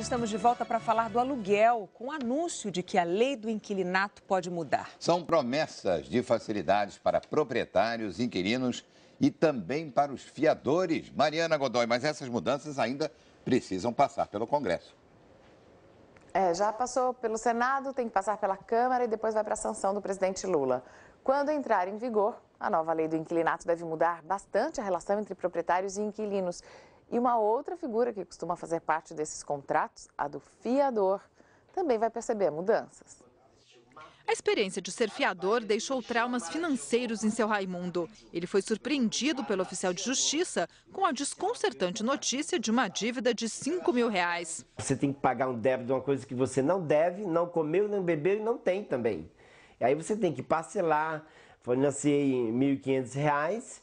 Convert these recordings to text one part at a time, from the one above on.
Estamos de volta para falar do aluguel, com anúncio de que a lei do inquilinato pode mudar. São promessas de facilidades para proprietários, inquilinos e também para os fiadores. Mariana Godoy, mas essas mudanças ainda precisam passar pelo Congresso. É, já passou pelo Senado, tem que passar pela Câmara e depois vai para a sanção do presidente Lula. Quando entrar em vigor, a nova lei do inquilinato deve mudar bastante a relação entre proprietários e inquilinos e uma outra figura que costuma fazer parte desses contratos, a do fiador, também vai perceber mudanças. A experiência de ser fiador deixou traumas financeiros em seu Raimundo. Ele foi surpreendido pelo oficial de justiça com a desconcertante notícia de uma dívida de 5 mil reais. Você tem que pagar um débito de uma coisa que você não deve, não comeu, não bebeu e não tem também. E Aí você tem que parcelar, fornecei R$ 1.500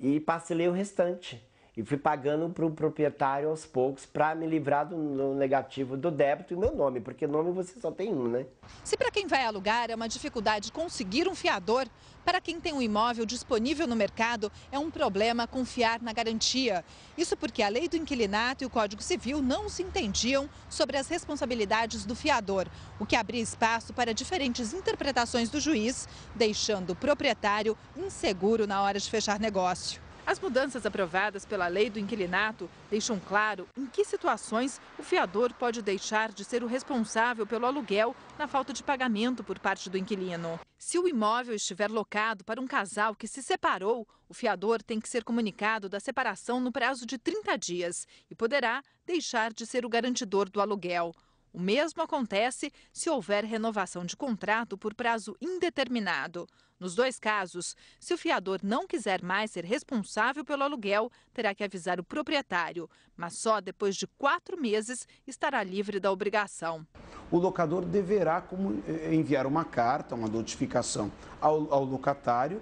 e parcelei o restante e fui pagando para o proprietário aos poucos para me livrar do, do, negativo do débito e meu nome, porque nome você só tem um, né? Se para quem vai alugar é uma dificuldade conseguir um fiador, para quem tem um imóvel disponível no mercado é um problema confiar na garantia. Isso porque a lei do inquilinato e o Código Civil não se entendiam sobre as responsabilidades do fiador, o que abria espaço para diferentes interpretações do juiz, deixando o proprietário inseguro na hora de fechar negócio. As mudanças aprovadas pela lei do inquilinato deixam claro em que situações o fiador pode deixar de ser o responsável pelo aluguel na falta de pagamento por parte do inquilino. Se o imóvel estiver locado para um casal que se separou, o fiador tem que ser comunicado da separação no prazo de 30 dias e poderá deixar de ser o garantidor do aluguel. O mesmo acontece se houver renovação de contrato por prazo indeterminado. Nos dois casos, se o fiador não quiser mais ser responsável pelo aluguel, terá que avisar o proprietário, mas só depois de quatro meses estará livre da obrigação. O locador deverá eh, enviar uma carta, uma notificação ao, ao locatário,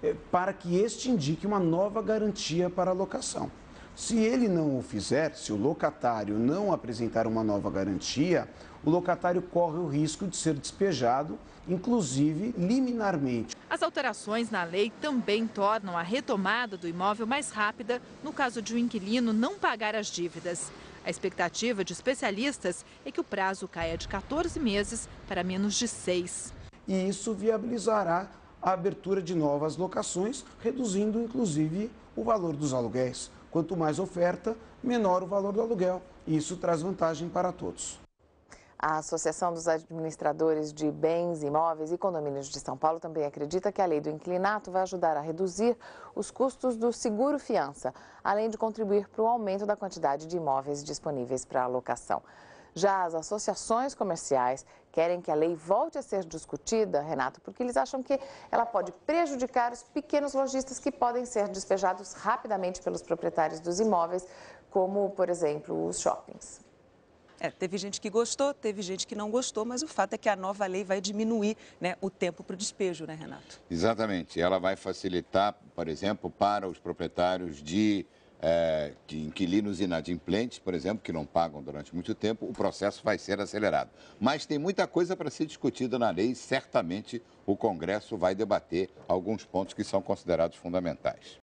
eh, para que este indique uma nova garantia para a locação. Se ele não o fizer, se o locatário não apresentar uma nova garantia, o locatário corre o risco de ser despejado, inclusive liminarmente. As alterações na lei também tornam a retomada do imóvel mais rápida no caso de o um inquilino não pagar as dívidas. A expectativa de especialistas é que o prazo caia de 14 meses para menos de 6. E isso viabilizará a abertura de novas locações, reduzindo inclusive o valor dos aluguéis. Quanto mais oferta, menor o valor do aluguel. Isso traz vantagem para todos. A Associação dos Administradores de Bens, Imóveis e Condomínios de São Paulo também acredita que a lei do inclinato vai ajudar a reduzir os custos do seguro-fiança, além de contribuir para o aumento da quantidade de imóveis disponíveis para alocação. Já as associações comerciais querem que a lei volte a ser discutida, Renato, porque eles acham que ela pode prejudicar os pequenos lojistas que podem ser despejados rapidamente pelos proprietários dos imóveis, como, por exemplo, os shoppings. É, teve gente que gostou, teve gente que não gostou, mas o fato é que a nova lei vai diminuir né, o tempo para o despejo, né, Renato? Exatamente. Ela vai facilitar, por exemplo, para os proprietários de é, de inquilinos inadimplentes, por exemplo, que não pagam durante muito tempo, o processo vai ser acelerado. Mas tem muita coisa para ser discutida na lei e certamente o Congresso vai debater alguns pontos que são considerados fundamentais.